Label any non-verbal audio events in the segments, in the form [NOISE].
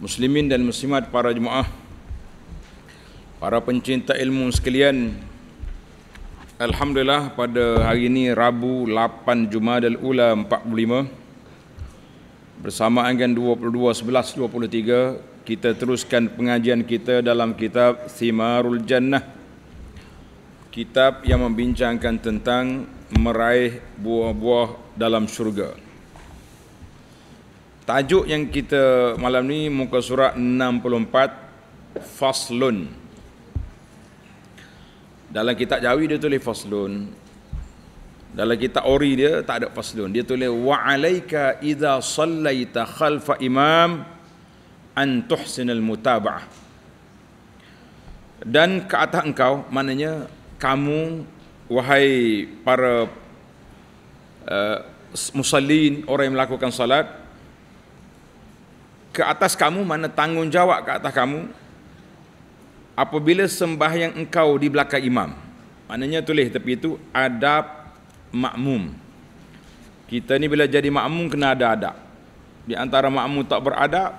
muslimin dan muslimat para jemaah para pencinta ilmu sekalian alhamdulillah pada hari ini Rabu 8 Jumadal Ula 45 bersamaan dengan 22 11 23 kita teruskan pengajian kita dalam kitab Simarul Jannah kitab yang membincangkan tentang meraih buah-buah dalam syurga. Tajuk yang kita malam ni muka surat 64 Faslun. Dalam kitab Jawi dia tulis Faslun. Dalam kitab Ori dia tak ada Faslun. Dia tulis wa alayka idza sallaita khalfa imam an tuhsinal mutabaah. Dan ke atas engkau, maknanya kamu wahai para uh, musallin orang yang melakukan salat ke atas kamu mana tanggungjawab ke atas kamu apabila yang engkau di belakang imam maknanya tulis tapi itu adab makmum kita ni bila jadi makmum kena ada adab di antara makmum tak beradab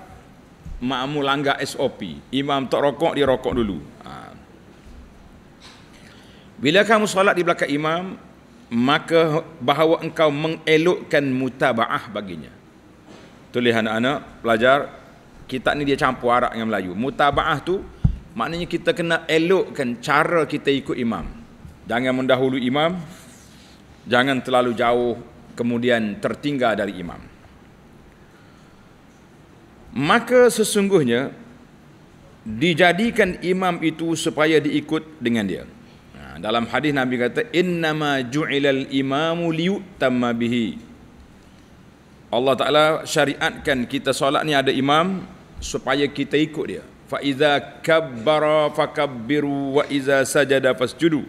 makmum langgar SOP imam tak rokok dia rokok dulu ha. bila kamu solat di belakang imam maka bahawa engkau mengelokkan mutabaah baginya tulis anak-anak pelajar kitab ni dia campur Arab dengan Melayu mutabaah tu maknanya kita kena elokkan cara kita ikut imam jangan mendahului imam jangan terlalu jauh kemudian tertinggal dari imam maka sesungguhnya dijadikan imam itu supaya diikut dengan dia ha, dalam hadis Nabi kata innama ju'ilal imamu liyutamma bihi Allah Taala syariatkan kita solat ni ada imam supaya kita ikut dia. Fa iza kabbara fakabbiru wa iza sajada fasjudu.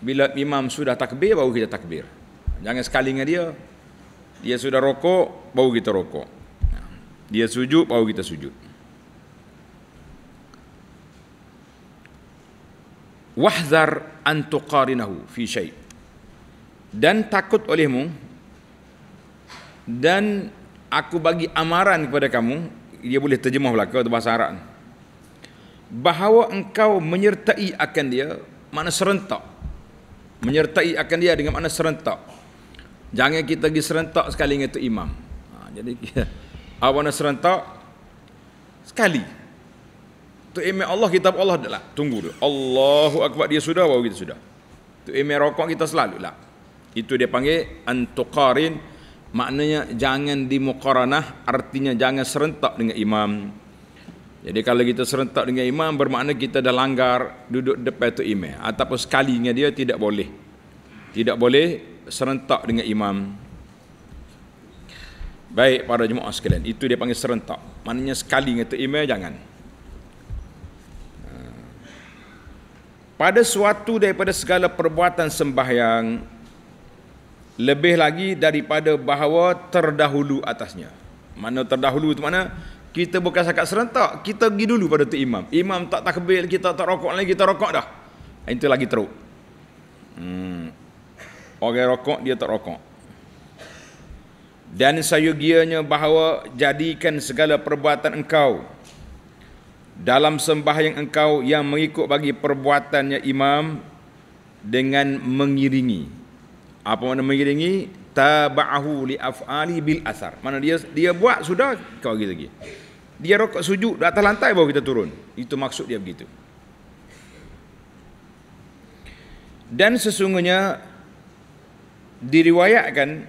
Bila imam sudah takbir baru kita takbir. Jangan sekali dengan dia. Dia sudah rokok baru kita rokok. Dia sujud baru kita sujud. Wahzar an fi syai'. Dan takut olehmu dan aku bagi amaran kepada kamu dia boleh terjemah belaka atau bahasa Arab bahawa engkau menyertai akan dia makna serentak menyertai akan dia dengan makna serentak jangan kita pergi serentak sekali dengan tu imam ha, jadi [LAUGHS] awana serentak sekali tu imam Allah kitab Allah dah lah tunggu dulu Allahu Akbar dia sudah baru kita sudah tu imam rokok kita selalu lah itu dia panggil antuqarin maknanya jangan dimukaranah artinya jangan serentak dengan imam jadi kalau kita serentak dengan imam bermakna kita dah langgar duduk depan tu imam ataupun sekalinya dia tidak boleh tidak boleh serentak dengan imam baik para jemaah sekalian itu dia panggil serentak maknanya sekali dengan tu imam jangan pada suatu daripada segala perbuatan sembahyang lebih lagi daripada bahawa terdahulu atasnya mana terdahulu itu mana kita bukan sakat serentak kita pergi dulu pada tu imam imam tak takbir kita tak rokok lagi kita rokok dah ha, itu lagi teruk hmm. orang rokok dia tak rokok dan sayugianya bahawa jadikan segala perbuatan engkau dalam sembahyang engkau yang mengikut bagi perbuatannya imam dengan mengiringi apa makna mengiringi tabahu li afali bil asar mana dia dia buat sudah kau lagi lagi dia rokok sujud di atas lantai bawa kita turun itu maksud dia begitu dan sesungguhnya diriwayatkan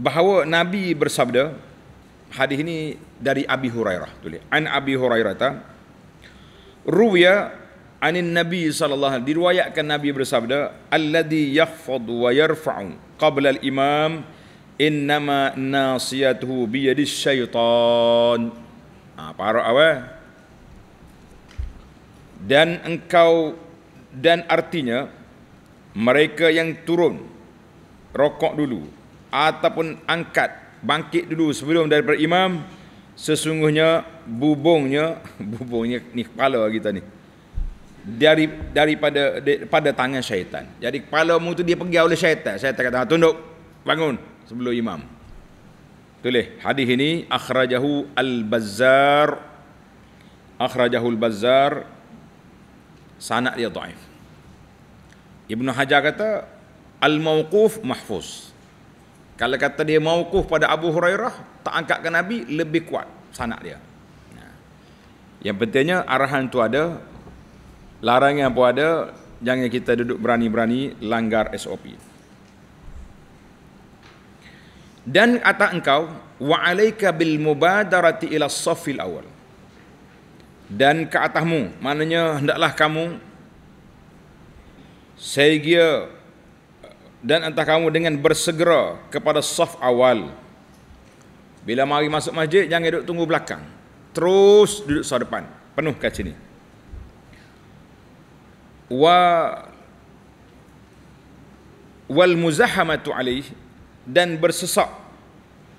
bahawa nabi bersabda hadis ini dari Abi Hurairah tulis an Abi Hurairah ta ruwiya anin nabi sallallahu alaihi diriwayatkan nabi bersabda alladhi yahfad wa yarfa'u qabla al-imam innama nasiyatuhu bi yadi syaitan ha, para awal dan engkau dan artinya mereka yang turun rokok dulu ataupun angkat bangkit dulu sebelum daripada imam sesungguhnya bubungnya [LAUGHS] bubungnya ni kepala kita ni dari daripada pada tangan syaitan. Jadi kepala mu tu dia pergi oleh syaitan. Syaitan kata ha, tunduk, bangun sebelum imam. Tulis hadis ini akhrajahu al-Bazzar akhrajahu al-Bazzar sanad dia dhaif. Ibnu Hajar kata al-mauquf mahfuz. Kalau kata dia mauquf pada Abu Hurairah tak angkat ke Nabi lebih kuat sanad dia. Yang pentingnya arahan tu ada larangan apa ada jangan kita duduk berani-berani langgar SOP dan kata engkau wa alayka bil mubadarati ila safil awal dan ke atasmu maknanya hendaklah kamu segera dan entah kamu dengan bersegera kepada saf awal bila mari masuk masjid jangan duduk tunggu belakang terus duduk sah depan penuh kat sini wa wal muzahamatu alaih dan bersesak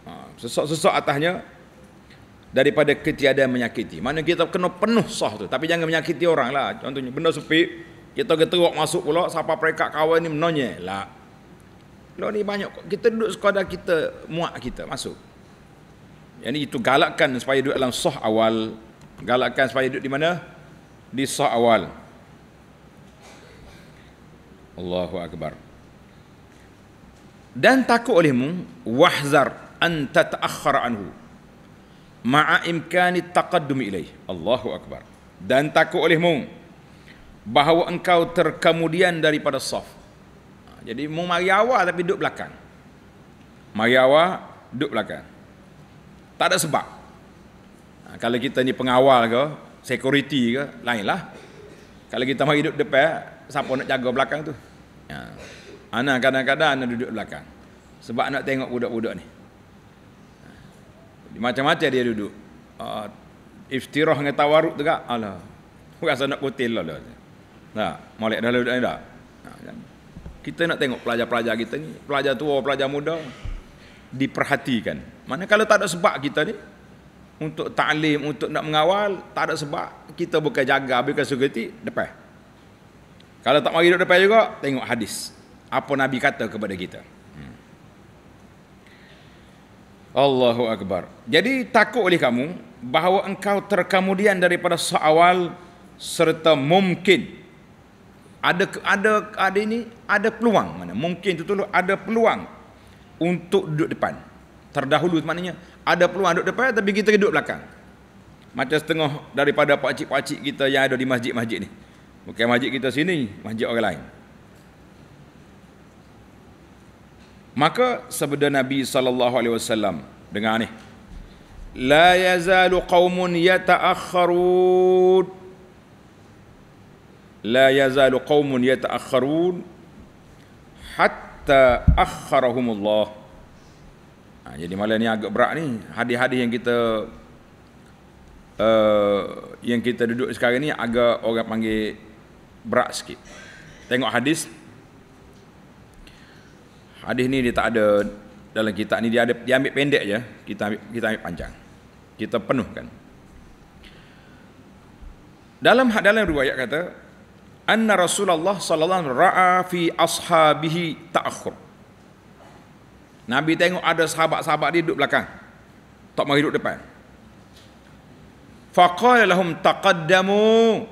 ha, sesak-sesak atasnya daripada ketiada menyakiti mana kita kena penuh sah tu tapi jangan menyakiti orang lah contohnya benda sepi kita geteruk masuk pula siapa perekat kawan ni menonye lah lo ni banyak kita duduk sekadar kita muak kita masuk yang ni itu galakkan supaya duduk dalam sah awal galakkan supaya duduk di mana di sah awal Allahu Akbar. Dan takut olehmu, wahzar anta tatakhara anhu. Ma'a imkani taqaddumi ilaih. Allahu Akbar. Dan takut olehmu, bahawa engkau terkemudian daripada saf. Jadi, mu mari awal tapi duduk belakang. Mari awal, duduk belakang. Tak ada sebab. Ha, kalau kita ni pengawal ke, security ke, lainlah. Kalau kita mari duduk depan, siapa nak jaga belakang tu. Ya. Ana kadang-kadang ana duduk belakang. Sebab nak tengok budak-budak ni. Macam-macam dia duduk. Uh, iftirah dengan tawaruk juga. Alah. Rasa nak kutil lah. Tak. Nah, Malik dah duduk lah ni tak? Nah, ah, kita nak tengok pelajar-pelajar kita ni. Pelajar tua, pelajar muda. Diperhatikan. Mana kalau tak ada sebab kita ni. Untuk ta'lim, untuk nak mengawal. Tak ada sebab. Kita bukan jaga, bukan suketi. Depan. Kalau tak mari duduk depan juga, tengok hadis. Apa Nabi kata kepada kita. Hmm. Allahu Akbar. Jadi takut oleh kamu bahawa engkau terkemudian daripada seawal serta mungkin ada ada ada ini ada peluang mana mungkin itu tu ada peluang untuk duduk depan terdahulu maknanya ada peluang duduk depan tapi kita duduk belakang macam setengah daripada pak cik kita yang ada di masjid-masjid ni Bukan masjid kita sini, masjid orang lain. Maka sabda Nabi sallallahu alaihi wasallam dengar ni. La yazalu qaumun yata'akhkharun. La yazalu qaumun yata'akhkharun hatta akhkharahumullah. Ha, jadi malam ni agak berat ni hadis-hadis yang kita uh, yang kita duduk sekarang ni agak orang panggil berat sikit. Tengok hadis. Hadis ni dia tak ada dalam kitab ni dia ada dia ambil pendek je, kita ambil kita ambil panjang. Kita penuhkan. Dalam dalam riwayat kata anna Rasulullah sallallahu alaihi wasallam ra'a fi ashabihi ta'akhur. Nabi tengok ada sahabat-sahabat dia duduk belakang. Tak mau hidup depan. Faqala lahum taqaddamu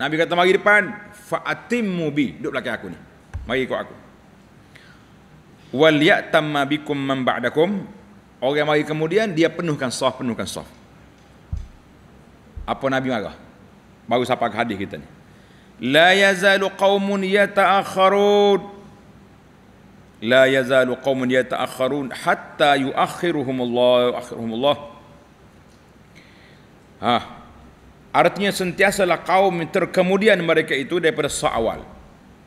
Nabi kata mari depan fa'atimmu bi duduk belakang aku ni mari ikut aku wal ya'tam bikum man ba'dakum orang yang mari kemudian dia penuhkan saf penuhkan saf apa nabi marah baru sampai hadis kita ni la yazalu qaumun yata'akhkharun la yazalu qaumun yata'akhkharun hatta yu'akhiruhum Allah yu'akhiruhum Allah ha Artinya sentiasalah kaum terkemudian mereka itu daripada seawal.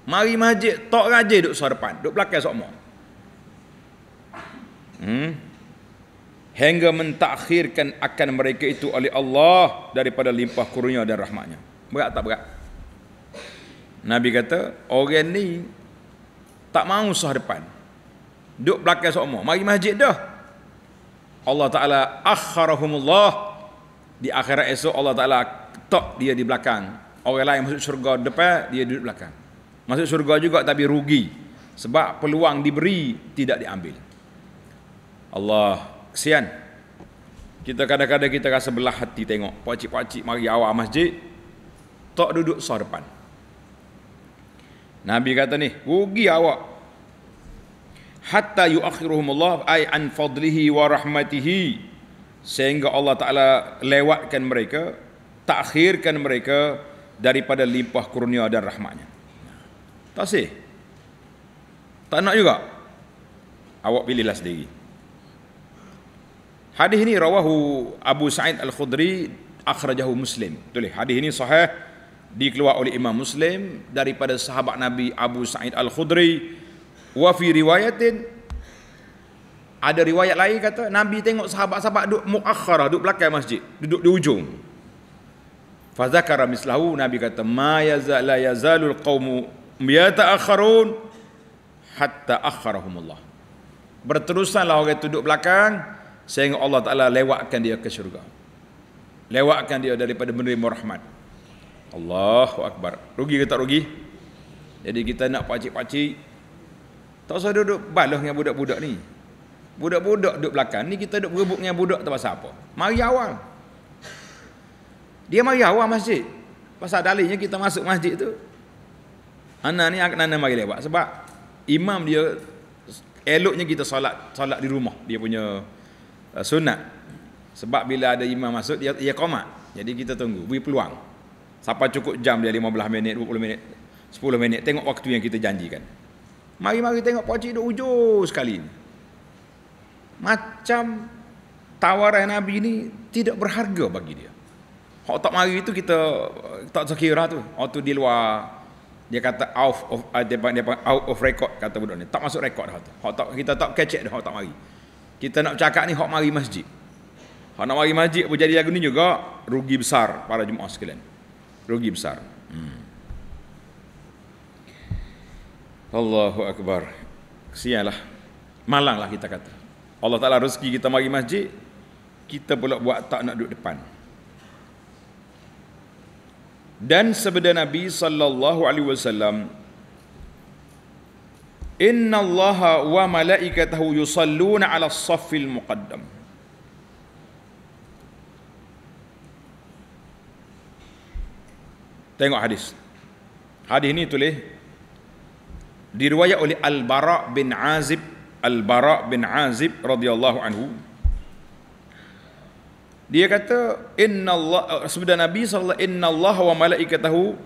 Mari masjid, tak rajin duduk sah depan, duduk belakang sokmo. Hmm. Hingga mentakhirkan akan mereka itu oleh Allah daripada limpah kurnia dan rahmatnya. Berat tak berat? Nabi kata, orang ni tak mau sah depan. Duduk belakang sokmo. Mari masjid dah. Allah Ta'ala akharahumullah di akhirat esok Allah Taala tok dia di belakang. Orang lain masuk syurga depan, dia duduk belakang. Masuk syurga juga tapi rugi sebab peluang diberi tidak diambil. Allah kesian. Kita kadang-kadang kita rasa belah hati tengok pakcik-pakcik mari awal masjid tak duduk sah depan. Nabi kata ni, rugi awak. Hatta yuakhiruhumullah Allah ay an fadlihi wa rahmatihi sehingga Allah Taala lewatkan mereka, takhirkan mereka daripada limpah kurnia dan rahmatnya. Tak sih? Tak nak juga? Awak pilihlah sendiri. Hadis ini rawahu Abu Sa'id Al-Khudri akhrajahu Muslim. Tulis hadis ini sahih dikeluarkan oleh Imam Muslim daripada sahabat Nabi Abu Sa'id Al-Khudri wa fi riwayatin ada riwayat lain kata Nabi tengok sahabat-sahabat duduk muakhara duduk belakang masjid, duduk di ujung. Fazakara mislahu Nabi kata ma yazal yazalul qaumu yata'akharun hatta akharahum Allah. Berterusanlah orang itu duduk belakang sehingga Allah Taala lewatkan dia ke syurga. Lewatkan dia daripada menerima rahmat. Allahu akbar. Rugi ke tak rugi? Jadi kita nak pacik-pacik tak usah duduk balah dengan budak-budak ni. Budak-budak duduk belakang ni kita duduk berebut dengan budak tak pasal apa. Mari awal. Dia mari awal masjid. Pasal dalilnya kita masuk masjid tu. Anak ni anak nak mari lewat sebab imam dia eloknya kita solat solat di rumah dia punya uh, sunat. Sebab bila ada imam masuk dia dia komat. Jadi kita tunggu beri peluang. Sampai cukup jam dia 15 minit, 20 minit, 10 minit tengok waktu yang kita janjikan. Mari-mari tengok pakcik duduk hujur sekali macam tawaran Nabi ni tidak berharga bagi dia. Hak tak mari itu kita tak sekira tu. Hak tu di luar dia kata out of ah, dia, dia, out of record kata budak ni. Tak masuk rekod dah tu. Hak tak kita tak kecek dah hak tak mari. Kita nak cakap ni hak mari masjid. Hak nak mari masjid pun jadi lagu ni juga rugi besar para jemaah sekalian. Rugi besar. Hmm. Allahu akbar. Kesianlah. Malanglah kita kata. Allah Ta'ala rezeki kita mari masjid kita pula buat tak nak duduk depan dan sabda Nabi sallallahu alaihi wasallam Inna Allah wa malaikatahu yusalluna ala as-saffil muqaddam Tengok hadis Hadis ini tulis diriwayat oleh Al-Bara bin Azib Al-Bara bin Azib radhiyallahu anhu. Dia kata inna Allah sebenarnya Nabi sallallahu inna Allah wa malaikatahu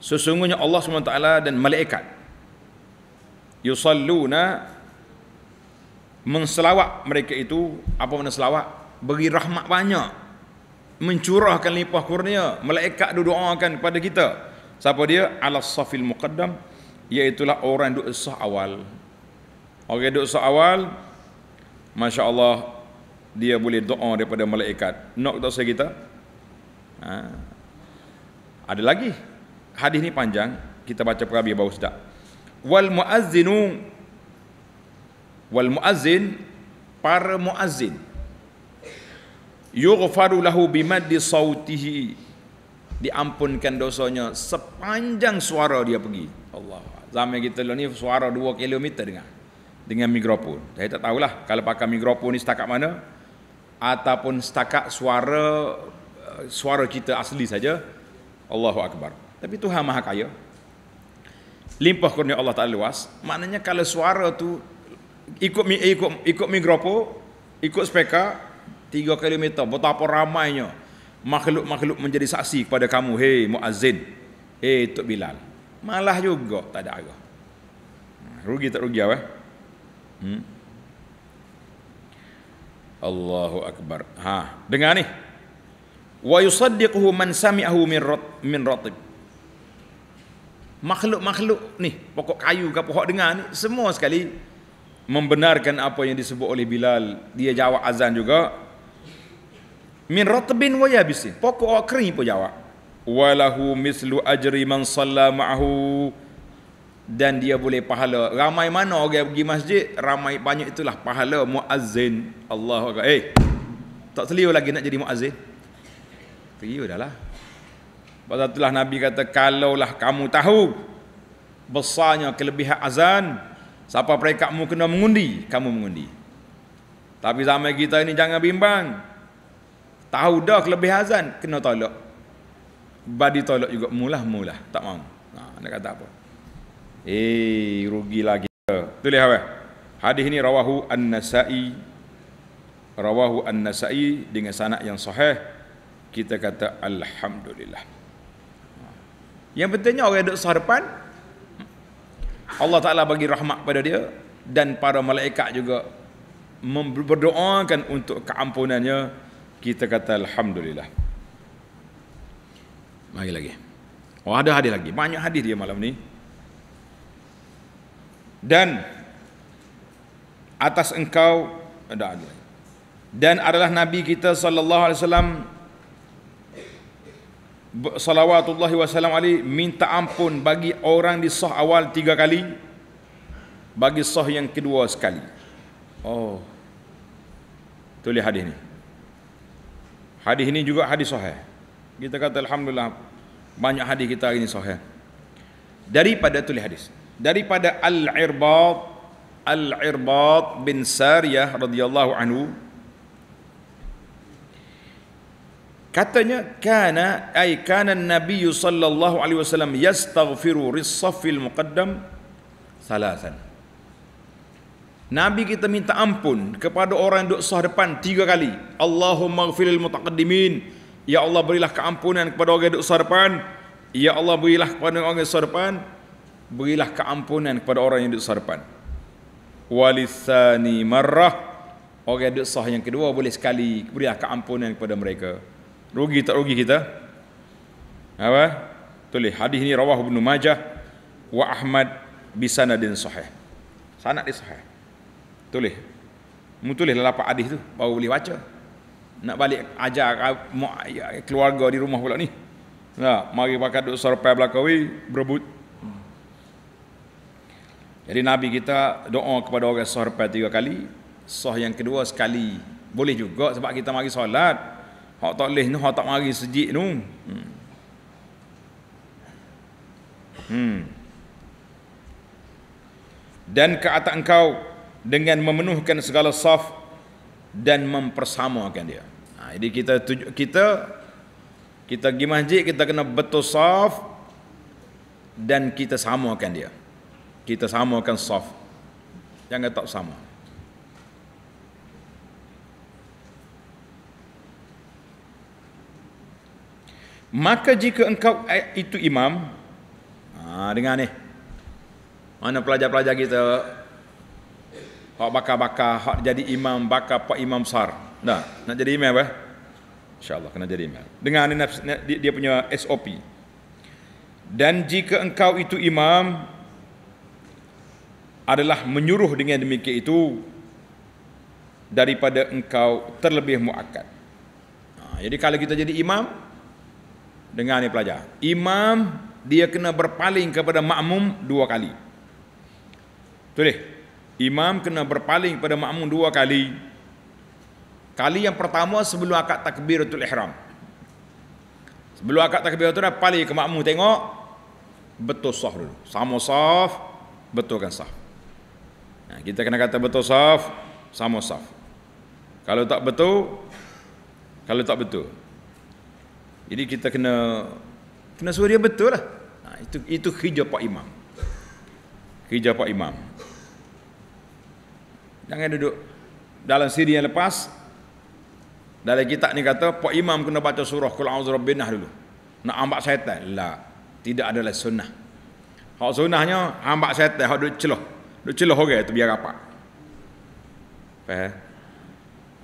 sesungguhnya Allah SWT dan malaikat yusalluna menselawat mereka itu apa makna selawat beri rahmat banyak mencurahkan limpah kurnia malaikat doakan kepada kita siapa dia alas safil muqaddam iaitu orang duduk sah awal Orang duduk seawal Masya Allah Dia boleh doa daripada malaikat Nak tak saya kita ha. Ada lagi Hadis ni panjang Kita baca perabi baru sedap Wal muazzinu Wal muazzin Para muazzin Yughfaru lahu bimaddi sawtihi Diampunkan dosanya Sepanjang suara dia pergi Allah Zaman kita ni suara 2 kilometer dengar dengan mikrofon. Saya tak tahulah kalau pakai mikrofon ni setakat mana ataupun setakat suara eh, suara kita asli saja. Allahu akbar. Tapi Tuhan Maha Kaya. Limpah kurnia Allah Taala luas, maknanya kalau suara tu ikut ikut ikut mikrofon, ikut speaker 3 km betapa ramainya makhluk-makhluk menjadi saksi kepada kamu hei muazzin hei tok bilal malah juga tak ada arah hmm, rugi tak rugi apa eh? Hmm. Allahu Akbar. Ha, dengar ni. Wa yusaddiquhu man sami'ahu min min ratib. Makhluk-makhluk ni, pokok kayu ke pokok dengar ni, semua sekali membenarkan apa yang disebut oleh Bilal. Dia jawab azan juga. Min ratbin wa yabisin. Pokok kering pun jawab. Wa lahu mislu ajri man salla dan dia boleh pahala ramai mana orang pergi masjid ramai banyak itulah pahala muazzin Allah akbar eh tak selio lagi nak jadi muazzin selio dah lah pada itulah Nabi kata kalaulah kamu tahu besarnya kelebihan azan siapa perekatmu kena mengundi kamu mengundi tapi zaman kita ini jangan bimbang tahu dah kelebihan azan kena tolak badi tolak juga mulah mulah tak mahu nah, ha, nak kata apa Eh, rugilah kita. Tulis apa? Ya, hadis ini rawahu An-Nasa'i. Rawahu An-Nasa'i dengan sanak yang sahih. Kita kata Alhamdulillah. Yang pentingnya orang duduk sarapan. Allah Ta'ala bagi rahmat pada dia. Dan para malaikat juga berdoakan untuk keampunannya. Kita kata Alhamdulillah. Mari lagi. Oh ada hadis lagi. Banyak hadis dia malam ni dan atas engkau dan adalah nabi kita sallallahu alaihi wasallam salawatullahi wasallam ali minta ampun bagi orang di sah awal tiga kali bagi sah yang kedua sekali oh tu hadis ni hadis ni juga hadis sahih kita kata alhamdulillah banyak hadis kita hari ini sahih daripada tulis hadis daripada Al-Irbad Al-Irbad bin Sariyah radhiyallahu anhu katanya kana ai kana Nabi sallallahu alaihi wasallam yastaghfiru risaffil muqaddam salasan Nabi kita minta ampun kepada orang yang duduk sah depan tiga kali. Allahumma ghafilil mutaqaddimin. Ya Allah berilah keampunan kepada orang yang duduk sah depan. Ya Allah berilah kepada orang yang duduk sah depan berilah keampunan kepada orang yang duduk depan. walisani marrah orang yang duduk sah yang kedua boleh sekali berilah keampunan kepada mereka rugi tak rugi kita apa tulis hadis ini rawah ibnu majah wa ahmad bi sanadin sahih sanad dia sahih tulis mu tulis dalam apa hadis tu baru boleh baca nak balik ajar ya, keluarga di rumah pula ni nah mari pakai duduk sarapan belakang berebut jadi Nabi kita doa kepada orang sahabat tiga kali. Sah yang kedua sekali. Boleh juga sebab kita mari solat. Hak tak boleh ni, hak tak mari sejik ni. Hmm. hmm. Dan ke atas engkau dengan memenuhkan segala saf dan mempersamakan dia. Ha, jadi kita tuju, kita kita pergi masjid kita kena betul saf dan kita samakan dia kita samakan saf jangan tak sama maka jika engkau eh, itu imam ha, dengar ni mana pelajar-pelajar kita hak bakar-bakar hak jadi imam bakar pak imam sar. Nah, nak jadi imam apa insyaallah kena jadi imam dengar ni dia punya SOP dan jika engkau itu imam adalah menyuruh dengan demikian itu daripada engkau terlebih muakkad. Ha, jadi kalau kita jadi imam dengar ni pelajar. Imam dia kena berpaling kepada makmum dua kali. Betul deh. Imam kena berpaling kepada makmum dua kali. Kali yang pertama sebelum akad takbiratul ihram. Sebelum akad takbiratul ihram paling ke makmum tengok betul sah dulu. Sama sah betulkan sah kita kena kata betul saf, sama saf. Kalau tak betul, kalau tak betul. Jadi kita kena kena suruh dia betul lah. itu itu kerja Pak Imam. Kerja Pak Imam. Jangan duduk dalam siri yang lepas. Dalam kitab ni kata Pak Imam kena baca surah Qul A'udzu binah dulu. Nak ambak syaitan? Lah, tidak adalah sunnah. Hak sunnahnya ambak syaitan hak duduk celah. Duk celah orang tu biar rapat. Faham?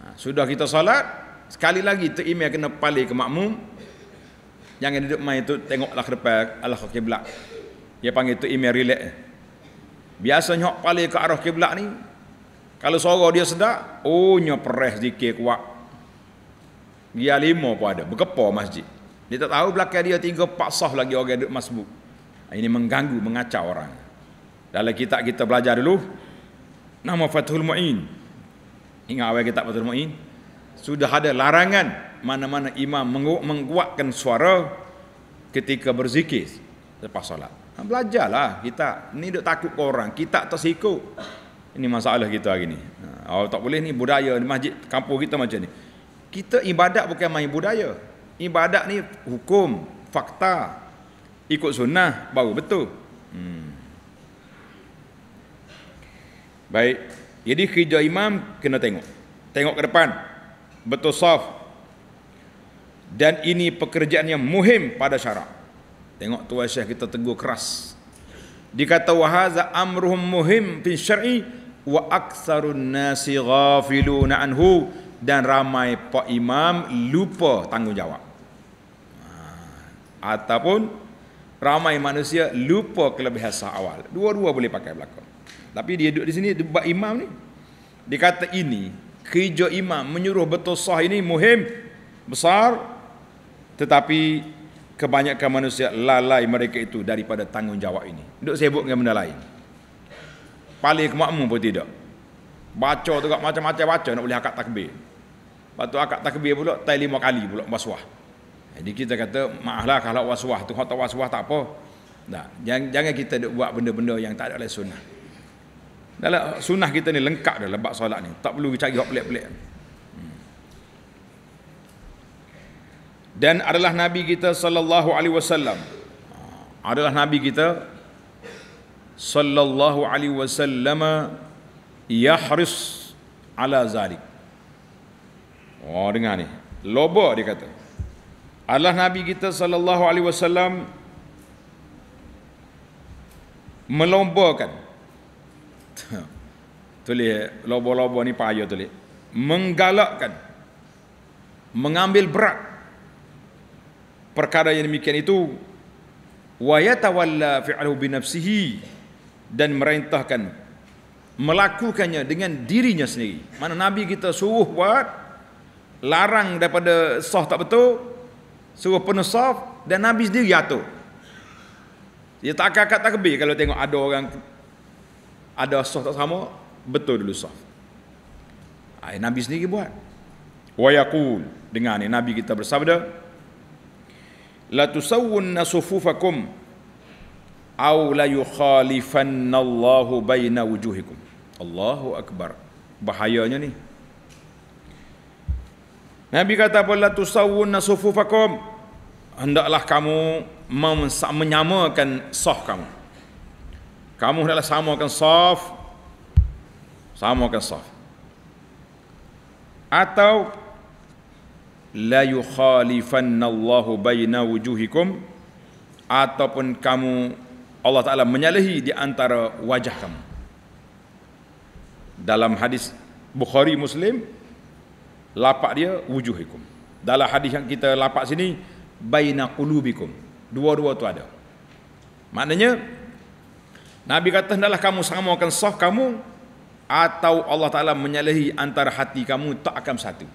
Ha, sudah kita solat, sekali lagi tu terimel kena pali ke makmum. Jangan duduk main tu tengoklah ke depan Allah ke kiblat. Dia panggil tu imel relax. Biasanya hok pali ke arah kiblat ni kalau suara dia sedap, oh nya perih zikir kuat. Dia lima pun ada, berkepa masjid. Dia tak tahu belakang dia tiga, empat sah lagi orang duduk masbuk. Ha, ini mengganggu, mengacau orang. Dalam kitab kita belajar dulu Nama Fathul Mu'in Ingat awal kitab Fathul Mu'in Sudah ada larangan Mana-mana imam menguatkan suara Ketika berzikir Lepas solat ha, Belajarlah kita Ni duk takut ke orang Kita tersikut Ini masalah kita hari ni Oh tak boleh ni budaya di masjid kampung kita macam ni. Kita ibadat bukan main budaya. Ibadat ni hukum, fakta. Ikut sunnah baru betul. Hmm. Baik. Jadi kerja imam kena tengok. Tengok ke depan. Betul saf. Dan ini pekerjaan yang muhim pada syarak. Tengok tua syekh kita tegur keras. Dikata wahaza amruhum muhim fin syar'i wa aktsarun nasi ghafiluna anhu dan ramai pak imam lupa tanggungjawab. Ah. Ataupun ramai manusia lupa kelebihan sah awal. Dua-dua boleh pakai belakang. Tapi dia duduk di sini buat imam ni. Dia kata ini kerja imam menyuruh betul sah ini muhim besar tetapi kebanyakan manusia lalai mereka itu daripada tanggungjawab ini. Duduk sibuk dengan benda lain. Paling kemakmum pun tidak. Baca tu kat macam-macam baca nak boleh akad takbir. Lepas tu akad takbir pula tai lima kali pula waswah. Jadi kita kata maaflah kalau waswah tu kalau tak waswah tak apa. Tak. Jangan, kita buat benda-benda yang tak ada oleh sunnah. Dalam sunnah kita ni lengkap dah lebat solat ni. Tak perlu cari hak pelik-pelik. Hmm. Dan adalah Nabi kita sallallahu alaihi wasallam. Ah, adalah Nabi kita sallallahu alaihi wasallam yahris ala zalik. Oh dengar ni. Loba dia kata. Adalah Nabi kita sallallahu alaihi wasallam melombakan Tulis lobo-lobo ni payo tulis. Menggalakkan. Mengambil berat. Perkara yang demikian itu. Wa yatawalla fi'alu binafsihi. Dan merintahkan. Melakukannya dengan dirinya sendiri. Mana Nabi kita suruh buat. Larang daripada sah tak betul. Suruh penuh sah. Dan Nabi sendiri jatuh. Dia tak akan kata kebih kalau tengok ada orang ada sah tak sama betul dulu sah ai nabi sendiri buat wa yaqul dengar ni nabi kita bersabda la tusawun nasufufakum au la yukhalifannallahu baina wujuhikum Allahu akbar bahayanya ni Nabi kata apa la tusawun nasufufakum hendaklah kamu menyamakan sah kamu kamu hendaklah samakan saf Samakan saf Atau La Allahu Baina wujuhikum Ataupun kamu Allah Ta'ala menyalahi di antara wajah kamu Dalam hadis Bukhari Muslim Lapak dia wujuhikum Dalam hadis yang kita lapak sini Baina kulubikum. Dua-dua tu ada Maknanya Nabi kata hendaklah kamu samakan saf kamu atau Allah Taala menyalahi antara hati kamu tak akan satu.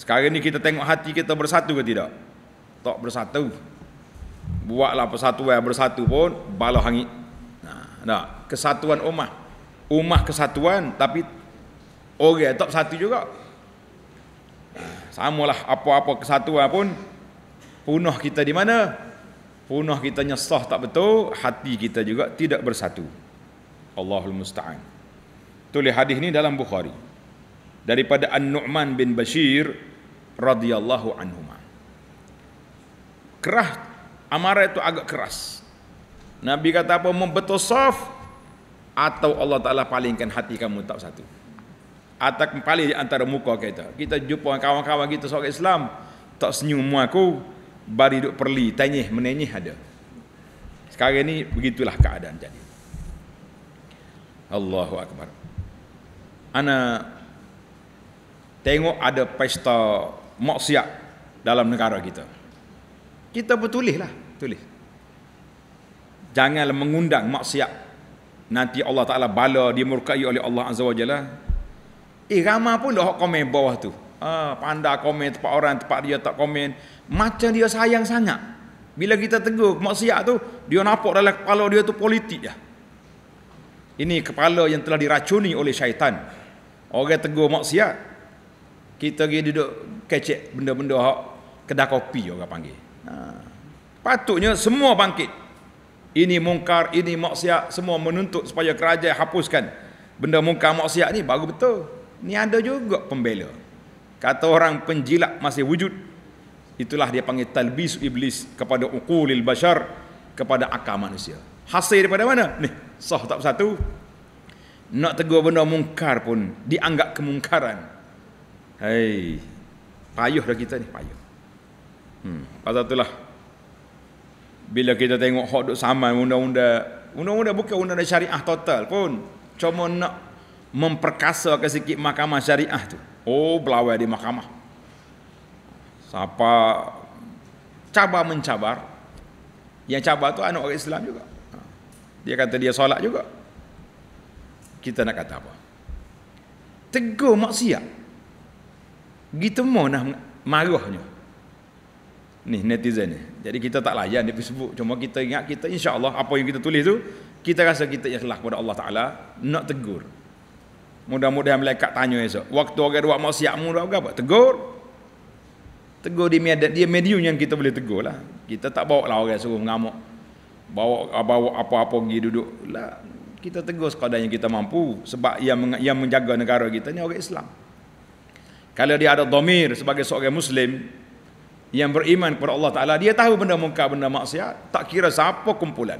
Sekarang ni kita tengok hati kita bersatu ke tidak? Tak bersatu. Buatlah persatuan yang bersatu pun balah hangit. Nah, nah, kesatuan umat. Umat kesatuan tapi orang tak satu juga. Samalah apa-apa kesatuan pun punah kita di mana? punah kita nyesah tak betul hati kita juga tidak bersatu Allahul Musta'an tulis hadis ini dalam Bukhari daripada An-Nu'man bin Bashir radhiyallahu anhuma kerah amarah itu agak keras Nabi kata apa membetul saf atau Allah Ta'ala palingkan hati kamu tak satu atau paling antara muka kita kita jumpa kawan-kawan kita seorang Islam tak senyum muaku bari duk perli tanyih menenyih ada sekarang ni begitulah keadaan jadi Allahu akbar ana tengok ada pesta maksiat dalam negara kita kita betulih lah tulis janganlah mengundang maksiat nanti Allah Ta'ala bala dimurkai oleh Allah Azza Wajalla. Jalla eh ramah pun dah komen bawah tu ah, pandai komen tempat orang tempat dia tak komen macam dia sayang sangat bila kita tegur maksiat tu dia nampak dalam kepala dia tu politik dah ini kepala yang telah diracuni oleh syaitan orang tegur maksiat kita pergi duduk kecek benda-benda hak kedai kopi orang panggil ha. patutnya semua bangkit ini mungkar ini maksiat semua menuntut supaya kerajaan hapuskan benda mungkar maksiat ni baru betul ni ada juga pembela kata orang penjilat masih wujud itulah dia panggil talbis iblis kepada uqulil bashar kepada akal manusia hasil daripada mana ni sah tak satu nak tegur benda mungkar pun dianggap kemungkaran hai payuh dah kita ni payuh hmm pasal itulah bila kita tengok hak duk saman undang-undang undang-undang bukan undang-undang syariah total pun cuma nak memperkasakan sikit mahkamah syariah tu oh berlawan di mahkamah siapa cabar mencabar yang cabar tu anak orang Islam juga dia kata dia solat juga kita nak kata apa tegur maksiat gitu mau nak marahnya ni netizen ni jadi kita tak layan di Facebook cuma kita ingat kita insya Allah apa yang kita tulis tu kita rasa kita ikhlas kepada Allah Taala nak tegur mudah-mudahan malaikat tanya esok waktu orang buat maksiat mu dah apa tegur tegur dia media dia medium yang kita boleh tegur lah kita tak bawa lah orang suruh mengamuk bawa bawa apa-apa pergi duduk lah kita tegur sekadar yang kita mampu sebab yang yang menjaga negara kita ni orang Islam kalau dia ada domir sebagai seorang muslim yang beriman kepada Allah Ta'ala dia tahu benda muka benda maksiat tak kira siapa kumpulan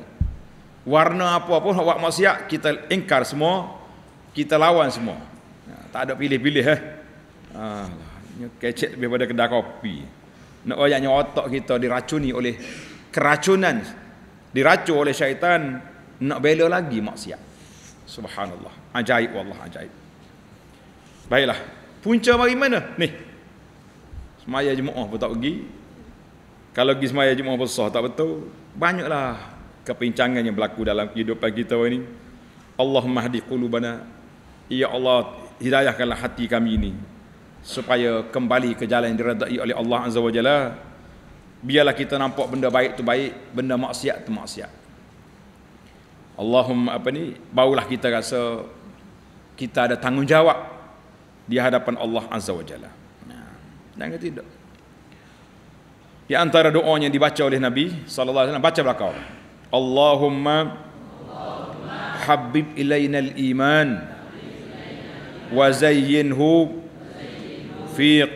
warna apa pun buat maksiat kita ingkar semua kita lawan semua ha, tak ada pilih-pilih eh. Ha kecek lebih daripada kedai kopi. Nak banyaknya otak kita diracuni oleh keracunan. Diracu oleh syaitan. Nak bela lagi maksiat. Subhanallah. Ajaib Allah ajaib. Baiklah. Punca mari mana? Ni. Semaya jemaah pun tak pergi. Kalau pergi semaya jemaah pun tak betul. Banyaklah kepincangan yang berlaku dalam kehidupan kita ini. Allahumma hadi qulubana. Ya Allah, hidayahkanlah hati kami ini supaya kembali ke jalan yang diredai oleh Allah Azza wa Jalla biarlah kita nampak benda baik tu baik benda maksiat tu maksiat Allahumma apa ni barulah kita rasa kita ada tanggungjawab di hadapan Allah Azza wa Jalla dan nah, tidak di antara doanya yang dibaca oleh Nabi sallallahu alaihi wasallam baca belakang Allahumma Allahumma habib ilainal iman wa zayyinhu في al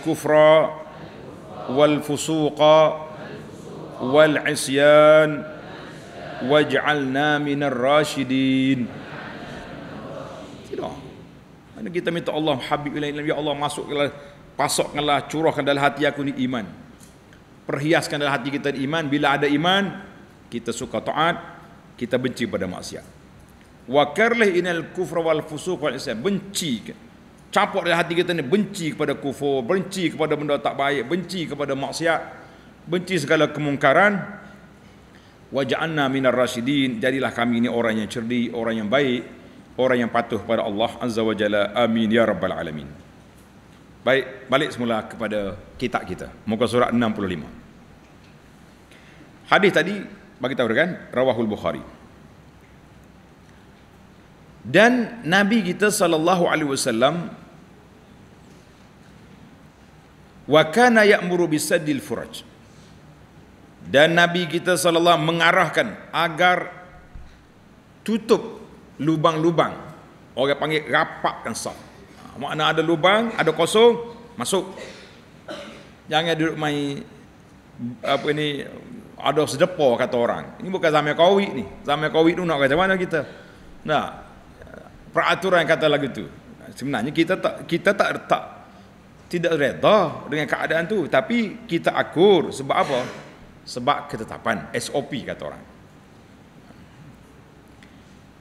kufra, إلينا fusuqa, والفسوق والعصيان wajalna من الراشدين Mana kita minta Allah habib ilai ya Allah masukkanlah pasokkanlah curahkan dalam hati aku ni iman. Perhiaskan dalam hati kita iman bila ada iman kita suka taat kita benci pada maksiat wa karlih inal kufra wal fusuq wal isyan benci campur dalam hati kita ni benci kepada kufur benci kepada benda tak baik benci kepada maksiat benci segala kemungkaran wa ja'anna minar rasidin jadilah kami ini orang yang cerdik orang yang baik orang yang patuh kepada Allah azza wa jalla amin ya rabbal alamin baik balik semula kepada kitab kita muka surat 65 hadis tadi bagi tahu kan rawahul bukhari dan nabi kita sallallahu alaihi wasallam wa kana ya'muru bisaddil furaj dan nabi kita sallallahu mengarahkan agar tutup lubang-lubang orang panggil rapatkan saf ha, makna ada lubang ada kosong masuk jangan duduk main apa ni ada sedepa kata orang ini bukan zaman kawit ni zaman kawit tu nak kata mana kita nah peraturan yang kata lagu tu sebenarnya kita tak kita tak tak tidak redha dengan keadaan tu tapi kita akur sebab apa sebab ketetapan SOP kata orang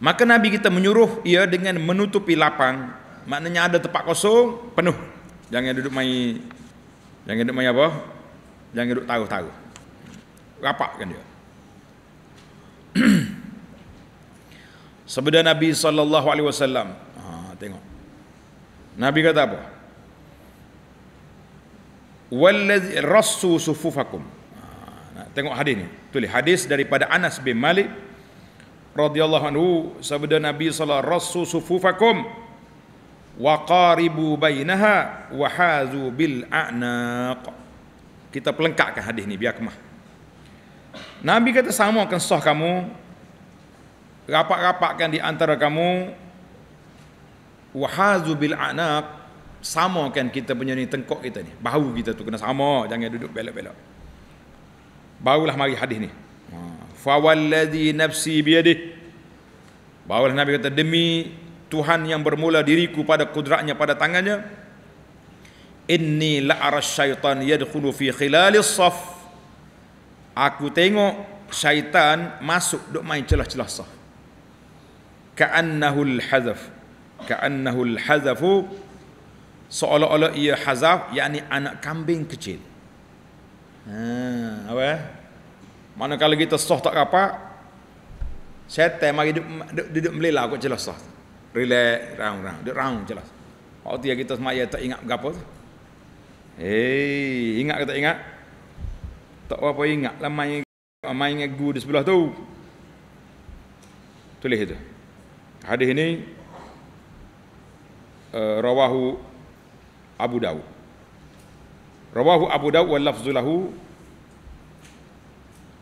maka nabi kita menyuruh ia dengan menutupi lapang maknanya ada tempat kosong penuh jangan duduk main jangan duduk main apa jangan duduk taruh-taruh rapatkan dia Sabda Nabi sallallahu alaihi wasallam. Ha tengok. Nabi kata apa? Wallazi rassu sufufakum. Ha tengok hadis ni. Tulis hadis daripada Anas bin Malik radhiyallahu anhu sabda Nabi sallallahu rassu sufufakum wa qaribu bainaha wa hazu bil a'naq. Kita pelengkapkan hadis ni biar kemah. Nabi kata sama akan sah kamu rapat-rapatkan di antara kamu wahazu bil anab samakan kita punya ni tengkok kita ni bahu kita tu kena sama jangan duduk belok-belok barulah mari hadis ni ha. fa wallazi nafsi biyadih barulah nabi kata demi Tuhan yang bermula diriku pada kudratnya pada tangannya inni la syaitan yadkhulu fi khilalis saf aku tengok syaitan masuk duk main celah-celah saf ka'annahu al-hazaf ka'annahu al-hazafu seolah-olah ia hazaf yakni anak kambing kecil ha apa eh? mana kalau kita sah tak apa Saya mari duduk duduk, duduk melilah aku jelas sah relax round round duduk round jelas waktu yang kita semaya tak ingat berapa tu hey, ingat ke tak ingat tak apa ingat Lama main main dengan guru di sebelah tu tulis itu Hadis ini uh, rawahu Abu Dawud. Rawahu Abu Dawud wal lafzulahu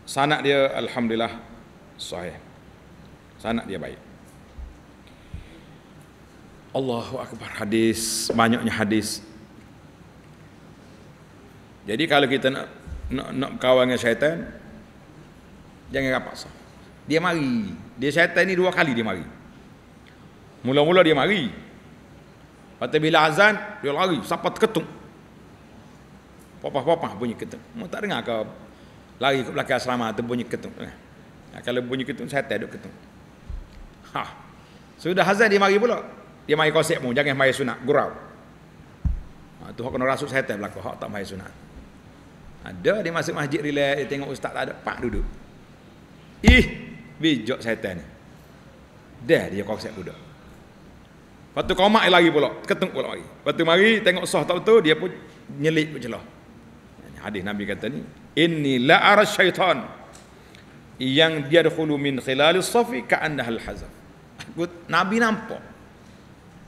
sanad dia alhamdulillah sahih. Sanad dia baik. Allahu akbar hadis banyaknya hadis. Jadi kalau kita nak nak, nak kawan dengan syaitan jangan rapat sah. Dia mari. Dia syaitan ni dua kali dia mari. Mula-mula dia mari. Lepas bila azan, dia lari. sapat ketuk, Papah-papah bunyi ketuk. Mau tak dengar kau lari ke belakang asrama tu bunyi ketuk. Eh. Nah, kalau bunyi ketuk, saya tak duduk ketuk. Ha. Sudah azan dia mari pula. Dia mari kosekmu. Jangan mari sunat. Gurau. Ha, tu hak kena rasuk saya tak belakang, Hak tak mari sunat. Ada dia masuk masjid relax. Dia tengok ustaz tak ada. Pak duduk. Ih. Bijak saya ni. Dah dia kosek duduk. Lepas tu komak dia lari pula. Ketung pula lari. Lepas tu mari tengok sah tak betul dia pun nyelit pun celah. Hadis Nabi kata ni. Inni la'ara syaitan. Yang dia dahulu min khilalis safi ka'anda hal hazam. Nabi nampak.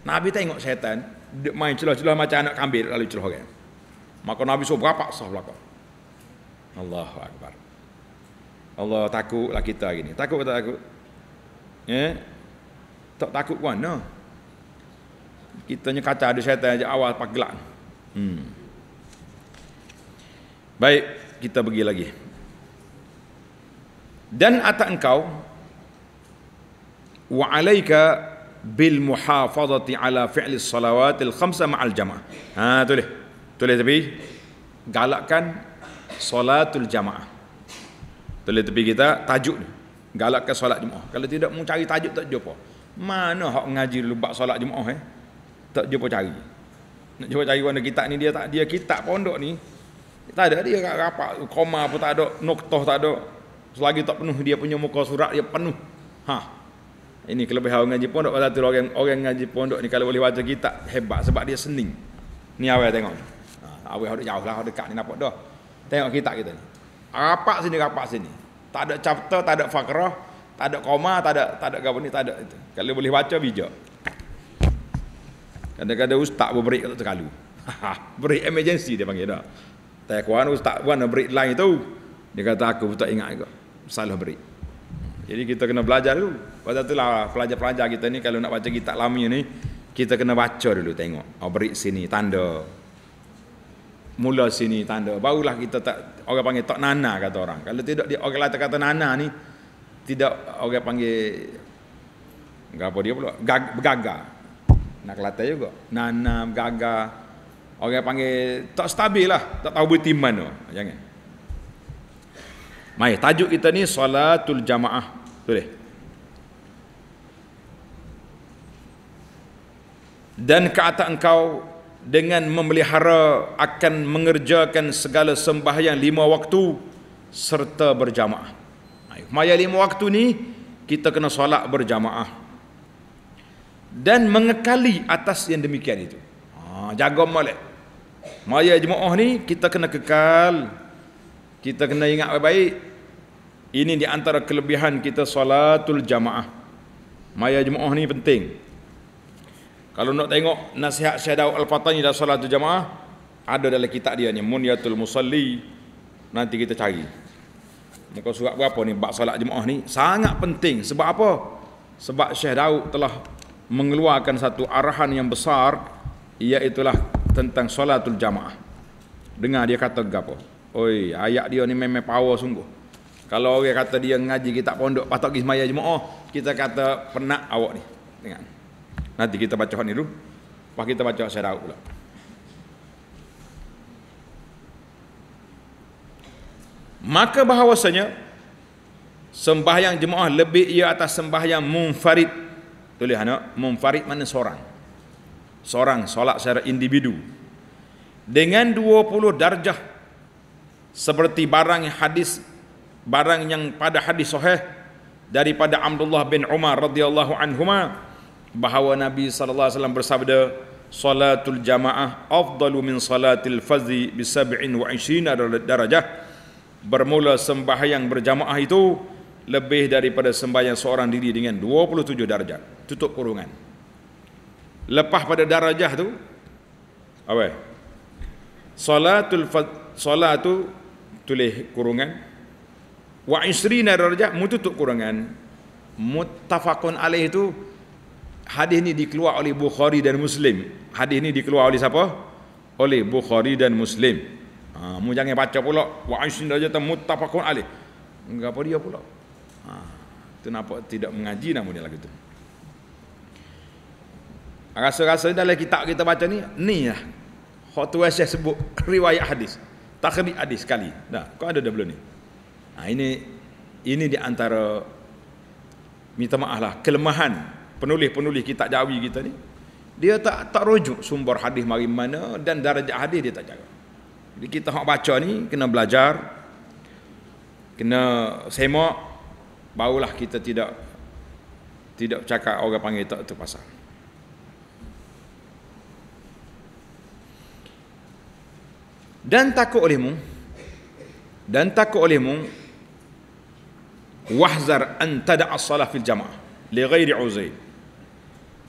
Nabi tengok syaitan. Dia main celah-celah macam anak kambing lalu celah orang. Maka Nabi suruh berapa sah belakang. Allahu Akbar. Allah takutlah kita gini, Takut atau takut? Eh? Tak takut ke mana? No kitanya kata ada syaitan ajak awal pakai gelang. Hmm. Baik, kita pergi lagi. Dan atas engkau wa alayka bil muhafazati ala fi'li salawat al khamsa ma jamaah. Ha tulis. Tulis tepi. Galakkan solatul jamaah. Tulis tepi kita tajuk ni. Galakkan solat jumaah. Kalau tidak mau cari tajuk tak jumpa. Mana hak ngaji lubak solat jumaah eh? tak jumpa cari nak jumpa cari warna kitab ni dia tak dia kitab pondok ni tak ada dia kat rapat koma pun tak ada noktoh tak ada selagi tak penuh dia punya muka surat dia penuh ha ini kelebihan orang ngaji pondok pasal tu orang orang ngaji pondok ni kalau boleh baca kitab hebat sebab dia sening. ni awal tengok ni ha, awal hodok jauh lah dekat ni nampak dah tengok kitab kita ni rapat sini rapat sini tak ada chapter tak ada fakrah tak ada koma tak ada tak ada gabung ni tak ada itu kalau boleh baca bijak Kadang-kadang ustaz pun break tak terlalu. [LAUGHS] break emergency dia panggil dah. Taekwon ustaz buat break line tu. Dia kata aku tak ingat juga. Salah break. Jadi kita kena belajar dulu. Pasal itulah pelajar-pelajar kita ni kalau nak baca kitab lama ni, kita kena baca dulu tengok. Oh, break sini, tanda. Mula sini, tanda. Barulah kita tak, orang panggil tak nana kata orang. Kalau tidak, dia, orang lain kata nana ni, tidak orang panggil, apa dia pula, gagah nak Kelantan juga. Nanam, gagah. Orang panggil tak stabil lah. Tak tahu bertiman mana, Jangan. Mari, tajuk kita ni Salatul Jamaah. Boleh? Dan ke atas engkau dengan memelihara akan mengerjakan segala sembahyang lima waktu serta berjamaah. Maya lima waktu ni kita kena solat berjamaah dan mengekali atas yang demikian itu. Ha, jaga molek. Maya jemaah ni kita kena kekal. Kita kena ingat baik-baik. Ini di antara kelebihan kita solatul jamaah. Maya jemaah ni penting. Kalau nak tengok nasihat Syekh Daud Al-Fatani dalam solatul jamaah, ada dalam kitab dia ni Munyatul Musalli. Nanti kita cari. Muka surat berapa ni bab solat jemaah ni? Sangat penting. Sebab apa? Sebab Syekh Daud telah mengeluarkan satu arahan yang besar iaitulah tentang solatul jamaah. Dengar dia kata gapo. Oi, ayat dia ni memang power sungguh. Kalau orang kata dia ngaji kita pondok patok pergi semaya jemaah, kita kata penat awak ni. Dengar. Nanti kita baca ni dulu. Lepas kita baca serau pula. Maka bahawasanya sembahyang jemaah lebih ia atas sembahyang munfarid tulis hana munfarid mana seorang seorang solat secara individu dengan 20 darjah seperti barang hadis barang yang pada hadis sahih daripada Abdullah bin Umar radhiyallahu anhuma bahawa Nabi sallallahu alaihi wasallam bersabda salatul jamaah afdalu min salatil fazi bi 27 darajah bermula sembahyang berjamaah itu lebih daripada sembahyang seorang diri dengan 27 darjah tutup kurungan. Lepas pada darajah tu apa? Salatul fad, salat tu tulis kurungan. Wa isrina darajah mu tutup kurungan. Muttafaqun alaih tu hadis ni dikeluar oleh Bukhari dan Muslim. Hadis ni dikeluar oleh siapa? Oleh Bukhari dan Muslim. Ha, mu jangan baca pula wa isrina darajah muttafaqun alaih. Enggak apa dia pula. Ha, itu nampak tidak mengaji namun dia lagi tu. Rasa-rasa dalam kitab kita baca ni, ni lah. Hak tu saya sebut riwayat hadis. Takhbi hadis sekali. Nah, kau ada dah belum ni? Nah ini ini di antara minta maaf lah kelemahan penulis-penulis kitab jawi kita ni dia tak tak rujuk sumber hadis mari mana dan darjah hadis dia tak jaga jadi kita hak baca ni kena belajar kena semak barulah kita tidak tidak cakap orang panggil tak terpasang dan takut olehmu dan takut olehmu wahzar an as salah fil jamaah li ghairi uzai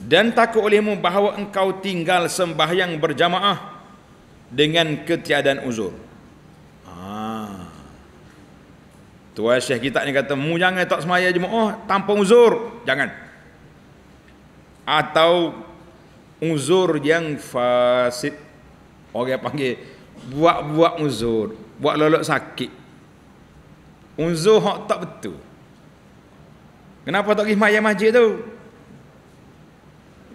dan takut olehmu bahawa engkau tinggal sembahyang berjamaah dengan ketiadaan uzur ah. Tuan Syekh kita ni kata mu jangan tak semaya jemaah tanpa uzur. Jangan. Atau uzur yang fasid. Orang panggil buat-buat uzur, buat lolok sakit. Uzur hak tak betul. Kenapa tak pergi mayam masjid tu?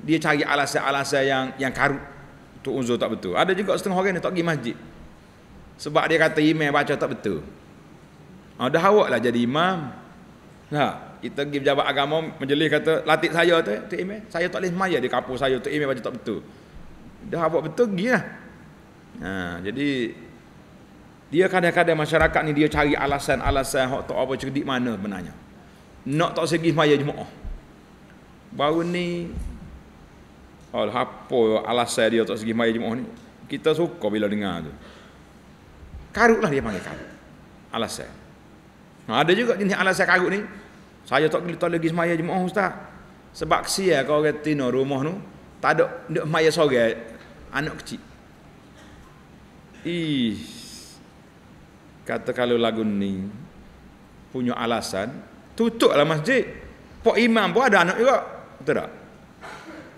Dia cari alasan-alasan yang yang karut tu uzur tak betul. Ada juga setengah orang ni tak pergi masjid. Sebab dia kata imam baca tak betul. Ada ah, ha, awak lah jadi imam. Nah, ha, kita pergi jabat agama majlis kata latik saya tu, tu imam. Saya tak boleh mayam di kampung saya tu imam baca tak betul. Dah awak betul gilah. Ha, jadi dia kadang-kadang masyarakat ni dia cari alasan-alasan hak tak apa cerdik mana sebenarnya. Nak tak segi maya jemaah. Baru ni al apa alasan dia tak segi maya jemaah ni. Kita suka bila dengar tu. Karutlah dia panggil karut. Alasan. Nah, ha, ada juga jenis alasan karut ni. Saya tak boleh lagi semaya jemaah ustaz. Sebab kesian kau kata rumah tu. Tak ada semaya sore anak kecil. Ih. Kata kalau lagu ni punya alasan, tutuplah masjid. Pak imam pun ada anak juga. Betul tak?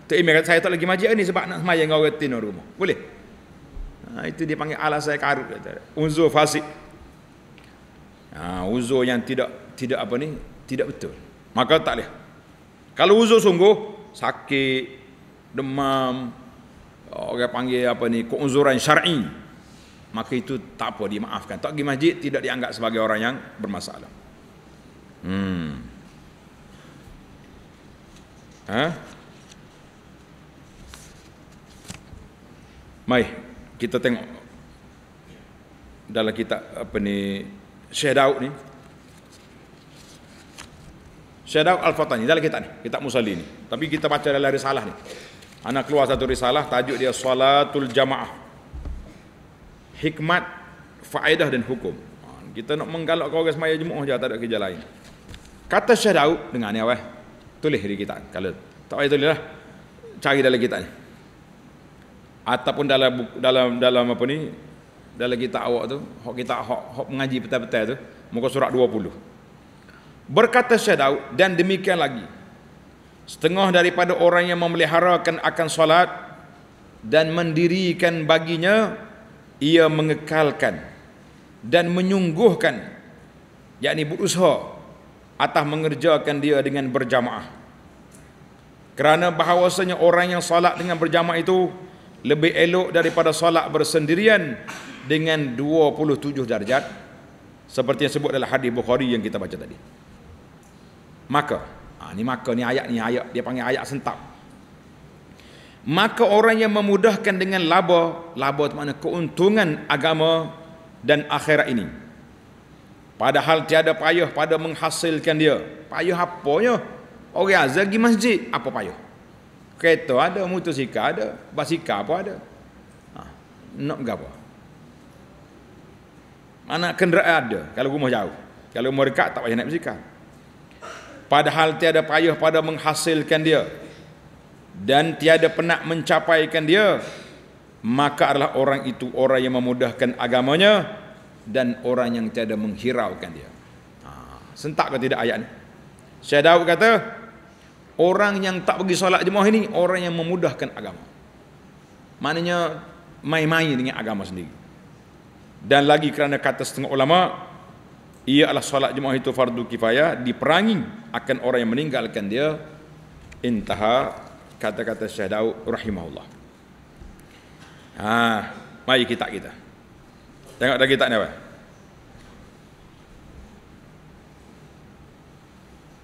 Tok imam kata saya tak lagi masjid ni sebab nak semayang dengan orang tino rumah. Boleh? Ha, itu dia panggil alasan karut kata. Uzur fasik. Ha, uzur yang tidak tidak apa ni, tidak betul. Maka tak boleh. Kalau uzur sungguh sakit, demam, orang panggil apa ni, keuzuran syar'i maka itu tak apa dimaafkan. Tak pergi masjid tidak dianggap sebagai orang yang bermasalah. Hmm. Ha? Mai kita tengok dalam kitab apa ni Syekh Daud ni. Syekh Daud Al-Fatani dalam kitab ni, kitab Musalli ni. Tapi kita baca dalam risalah ni. Anak keluar satu risalah tajuk dia Salatul Jamaah hikmat, faedah dan hukum. Ha, kita nak menggalakkan orang semaya jemaah saja, tak ada kerja lain. Kata Syekh Daud, dengar ni awal. Tulis di kitab. Kalau tak payah tulis lah. Cari dalam kitab ni. Ataupun dalam dalam dalam apa ni, dalam kitab awak tu, hak kita hak hak mengaji petal-petal tu, muka surat 20. Berkata Syekh Daud, dan demikian lagi. Setengah daripada orang yang memeliharakan akan solat, dan mendirikan baginya ia mengekalkan dan menyungguhkan yakni berusaha atas mengerjakan dia dengan berjamaah kerana bahawasanya orang yang salat dengan berjamaah itu lebih elok daripada salat bersendirian dengan 27 darjat seperti yang sebut dalam hadis Bukhari yang kita baca tadi maka ini ha, ni maka ni ayat ni ayat dia panggil ayat sentap maka orang yang memudahkan dengan laba laba itu makna keuntungan agama dan akhirat ini padahal tiada payah pada menghasilkan dia payah apanya orang azal pergi masjid apa payah kereta ada motosikal ada basikal apa ada ha, nak gapo mana kenderaan ada kalau rumah jauh kalau rumah dekat tak payah naik basikal padahal tiada payah pada menghasilkan dia dan tiada pernah mencapaikan dia maka adalah orang itu orang yang memudahkan agamanya dan orang yang tiada menghiraukan dia ha, sentak ke tidak ayat ini saya Dawud kata orang yang tak pergi solat jemaah ini orang yang memudahkan agama maknanya main-main dengan agama sendiri dan lagi kerana kata setengah ulama ia adalah solat jemaah itu fardu kifayah diperangi akan orang yang meninggalkan dia intaha kata-kata Syekh Daud rahimahullah. Ha, mari kita kita. Tengok dah kita ni apa?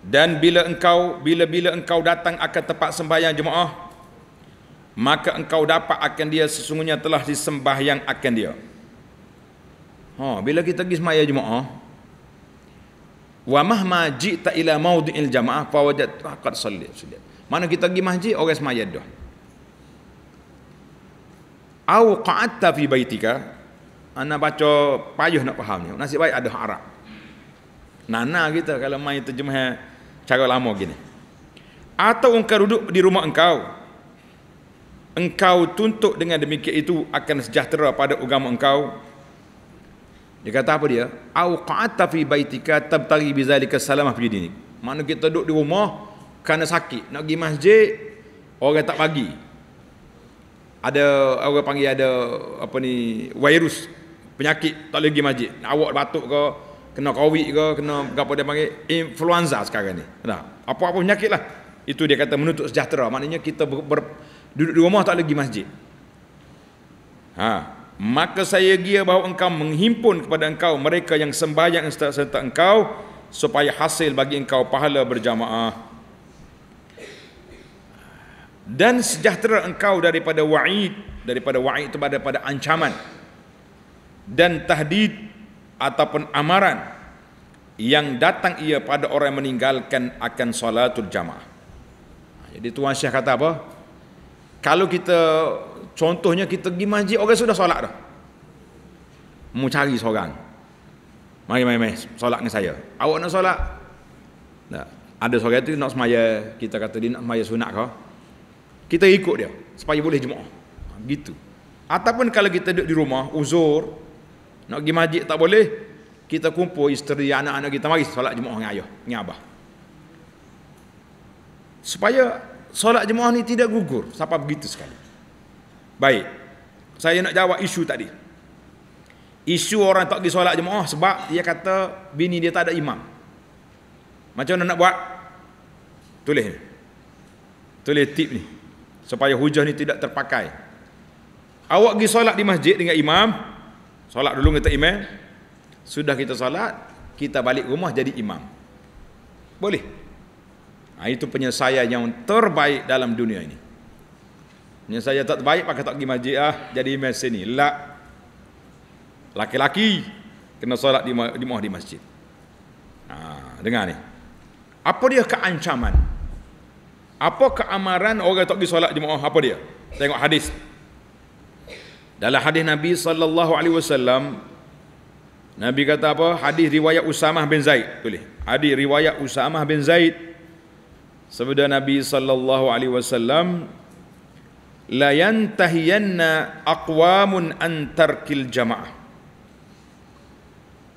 Dan bila engkau bila-bila engkau datang akan tempat sembahyang jemaah maka engkau dapat akan dia sesungguhnya telah disembahyang akan dia. Ha, bila kita pergi sembahyang jemaah wa mahma ji'ta ila maudi'il jamaah fawajadta ah, qad sallit. Mana kita pergi masjid orang semayad dah. Au qa'atta fi baitika. Ana baca payah nak faham ni. Nasib baik ada Arab. Nana kita kalau main terjemah cara lama gini. Atau engkau duduk di rumah engkau. Engkau tuntut dengan demikian itu akan sejahtera pada agama engkau. Dia kata apa dia? Au qa'atta fi baitika tabtari bizalika salamah fi dinik. Mana kita duduk di rumah, kerana sakit nak pergi masjid orang tak bagi ada orang panggil ada apa ni virus penyakit tak boleh pergi masjid nak awak batuk ke kena covid ke kena apa dia panggil influenza sekarang ni nah apa-apa penyakit lah itu dia kata menutup sejahtera maknanya kita ber, ber, duduk di rumah tak boleh pergi masjid ha maka saya gia bahawa engkau menghimpun kepada engkau mereka yang sembahyang serta, serta engkau supaya hasil bagi engkau pahala berjamaah dan sejahtera engkau daripada wa'id daripada wa'id itu daripada ancaman dan tahdid ataupun amaran yang datang ia pada orang yang meninggalkan akan salatul jamaah ha, jadi Tuan Syekh kata apa kalau kita contohnya kita pergi masjid orang sudah solat dah mau cari seorang mari mari mari solat dengan saya awak nak solat tak ada seorang itu nak semaya kita kata dia nak semaya sunat kau kita ikut dia supaya boleh jemaah ha, gitu ataupun kalau kita duduk di rumah uzur nak pergi masjid tak boleh kita kumpul isteri anak-anak kita mari solat jemaah dengan ayah dengan abah supaya solat jemaah ni tidak gugur sampai begitu sekali baik saya nak jawab isu tadi isu orang tak pergi solat jemaah sebab dia kata bini dia tak ada imam macam mana nak buat tulis ni tulis tip ni supaya hujah ni tidak terpakai. Awak pergi solat di masjid dengan imam, solat dulu kita imam, sudah kita solat, kita balik rumah jadi imam. Boleh. Nah, ha, itu penyelesaian yang terbaik dalam dunia ini. Penyelesaian tak terbaik pakai tak pergi masjid ah, jadi imam sini. Laki-laki kena solat di di masjid. nah, ha, dengar ni. Apa dia keancaman? Apa keamaran orang tak pergi solat Jumaat? Apa dia? Tengok hadis. Dalam hadis Nabi sallallahu alaihi wasallam Nabi kata apa? Hadis riwayat Usamah bin Zaid. Tulis. Hadis riwayat Usamah bin Zaid. Sabda Nabi sallallahu alaihi wasallam la yantahiyanna aqwamun an tarkil jamaah.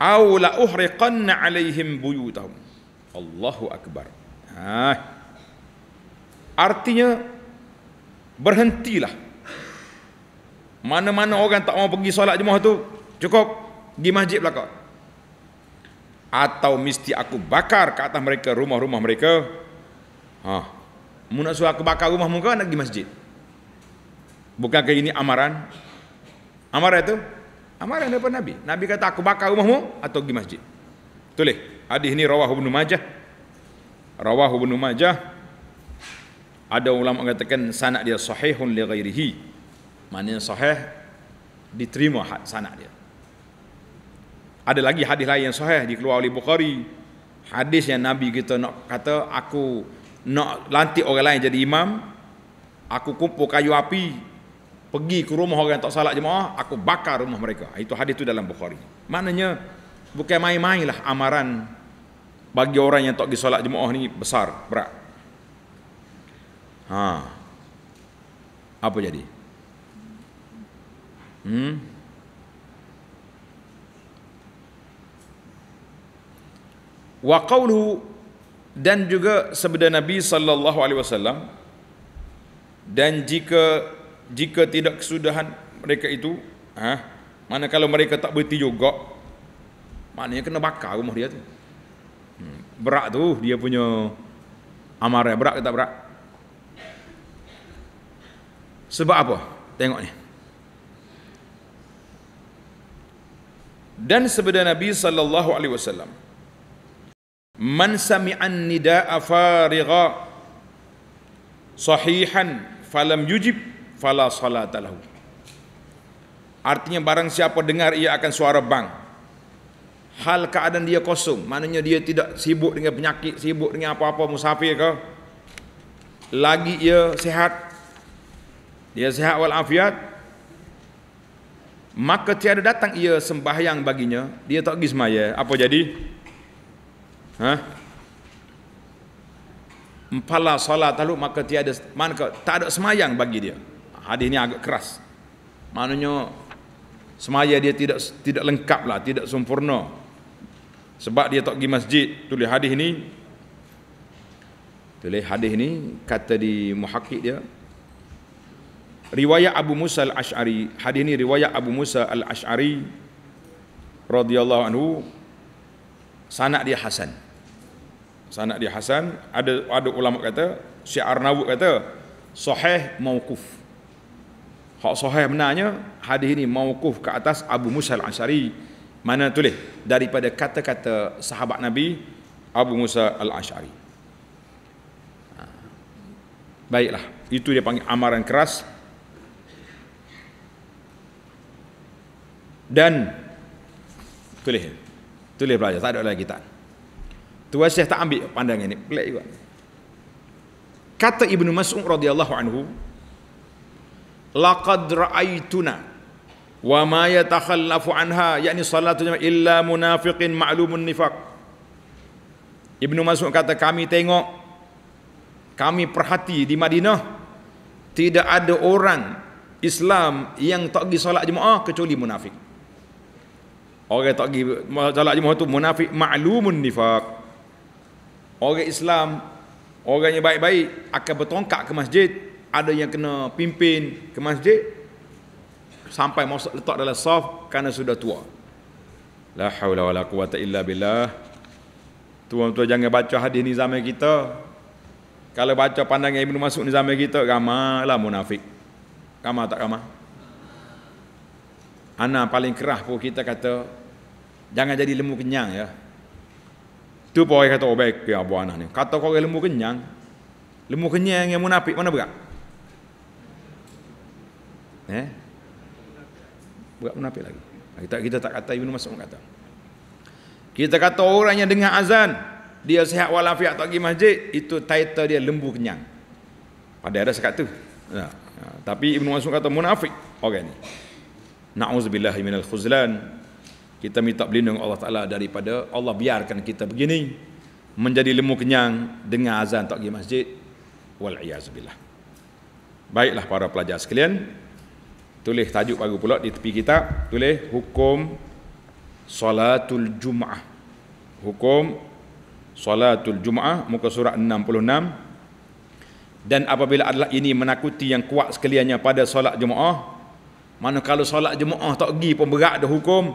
Aw la uhriqanna alaihim buyutahum. Allahu akbar. Ha. Artinya berhentilah. Mana-mana orang tak mau pergi solat jemaah tu, cukup di masjid belakang. Atau mesti aku bakar ke atas mereka rumah-rumah mereka. Ha. Mu nak suruh aku bakar rumah muka nak pergi masjid. bukan ke ini amaran? Amaran itu amaran daripada Nabi. Nabi kata aku bakar rumahmu atau pergi masjid. Tulis. Hadis ini rawah ibn Majah. Rawahu ibn Majah ada ulama mengatakan sanad dia sahihun li ghairihi maknanya sahih diterima sanad dia ada lagi hadis lain yang sahih dikeluarkan oleh Bukhari hadis yang nabi kita nak kata aku nak lantik orang lain jadi imam aku kumpul kayu api pergi ke rumah orang yang tak salat jemaah aku bakar rumah mereka ah, itu hadis itu dalam Bukhari maknanya bukan main-main lah amaran bagi orang yang tak pergi solat jemaah ni besar berat Ha. Apa jadi? Hmm? Wa qawluhu dan juga sebenda Nabi sallallahu alaihi wasallam dan jika jika tidak kesudahan mereka itu ha mana kalau mereka tak berhenti juga maknanya kena bakar rumah dia tu hmm. berat tu dia punya amarah berat ke tak berat sebab apa? Tengok ni. Dan sebenarnya Nabi sallallahu alaihi wasallam Man sami'an nida'a fariga sahihan falam yujib fala salatalahu Artinya barang siapa dengar ia akan suara bang Hal keadaan dia kosong Maknanya dia tidak sibuk dengan penyakit Sibuk dengan apa-apa musafir ke Lagi ia sehat dia sehat wal afiat. Maka tiada datang ia sembahyang baginya. Dia tak pergi semaya. Apa jadi? Ha? Empala salat lalu maka tiada maka tak ada semayang bagi dia. Hadis ini agak keras. Maknanya semaya dia tidak tidak lengkap lah, tidak sempurna. Sebab dia tak pergi masjid, tulis hadis ini. Tulis hadis ini kata di muhakkik dia, Riwayat Abu Musa Al-Ash'ari Hadis ini riwayat Abu Musa Al-Ash'ari radhiyallahu anhu Sanak dia Hasan Sanak dia Hasan Ada ada ulama kata Si Arnawud kata soheh mawkuf Hak soheh benarnya Hadis ini mawkuf ke atas Abu Musa Al-Ash'ari Mana tulis Daripada kata-kata sahabat Nabi Abu Musa Al-Ash'ari ha. Baiklah Itu dia panggil amaran keras dan tulis tulis belajar tak ada lagi tak tua saya tak ambil pandangan ni pelik juga kata ibnu mas'ud radhiyallahu anhu laqad ra'aituna wa ma yatakhallafu anha yakni salatul jamaah illa munafiqin ma'lumun nifaq ibnu mas'ud kata kami tengok kami perhati di madinah tidak ada orang Islam yang tak pergi solat jemaah kecuali munafik. Orang tak pergi salat Jumaat tu munafik ma'lumun nifaq. Orang Islam orang yang baik-baik akan bertongkak ke masjid, ada yang kena pimpin ke masjid sampai masuk letak dalam saf kerana sudah tua. La haula wala quwata illa billah. Tuan-tuan jangan baca hadis ni zaman kita. Kalau baca pandangan Ibnu masuk ni zaman kita ramailah munafik. Ramai tak ramai? anak paling kerah pun kita kata jangan jadi lembu kenyang ya. Tu pun orang kata oh baik ya buah anak ni. Kata kau orang lembu kenyang. Lembu kenyang yang munafik mana berak? Eh? Berat munafik lagi. Kita kita tak kata Ibnu Mas'ud kata. Kita kata orang yang dengar azan dia sihat walafiat tak pergi masjid itu title dia lembu kenyang. Padahal ada sekat tu. Nah, ya, nah, ya. tapi Ibnu Mas'ud kata munafik orang ni na'uzubillahi minal khuzlan kita minta pelindung Allah Ta'ala daripada Allah biarkan kita begini menjadi lemu kenyang dengan azan tak pergi masjid wal'iyazubillah baiklah para pelajar sekalian tulis tajuk baru pula di tepi kitab tulis hukum salatul jum'ah hukum salatul jum'ah muka surat 66 dan apabila adalah ini menakuti yang kuat sekaliannya pada solat jum'ah mana kalau solat jemaah tak pergi pun berat dah hukum.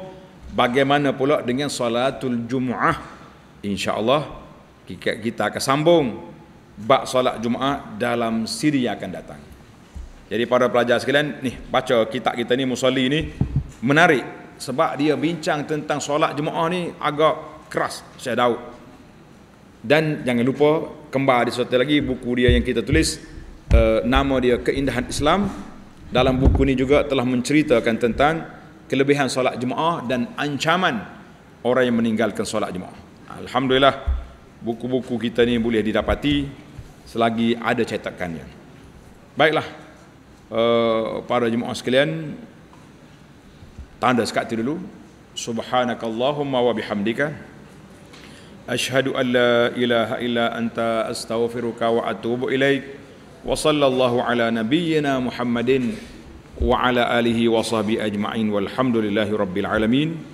Bagaimana pula dengan solatul jumaah? Allah kita akan sambung bak solat jumaah dalam siri yang akan datang. Jadi para pelajar sekalian, nih baca kitab kita ni Musalli ni menarik sebab dia bincang tentang solat jemaah ni agak keras Syekh Daud. Dan jangan lupa kembar di satu lagi buku dia yang kita tulis uh, nama dia Keindahan Islam dalam buku ini juga telah menceritakan tentang kelebihan solat jemaah dan ancaman orang yang meninggalkan solat jemaah. Alhamdulillah buku-buku kita ni boleh didapati selagi ada cetakannya. Baiklah eh, para jemaah sekalian tanda sekat dulu. Subhanakallahumma wa bihamdika ashhadu an la ilaha illa anta astaghfiruka wa atubu ilaika وصلى الله على نبينا محمد وعلى آله وصحبه أجمعين والحمد لله رب العالمين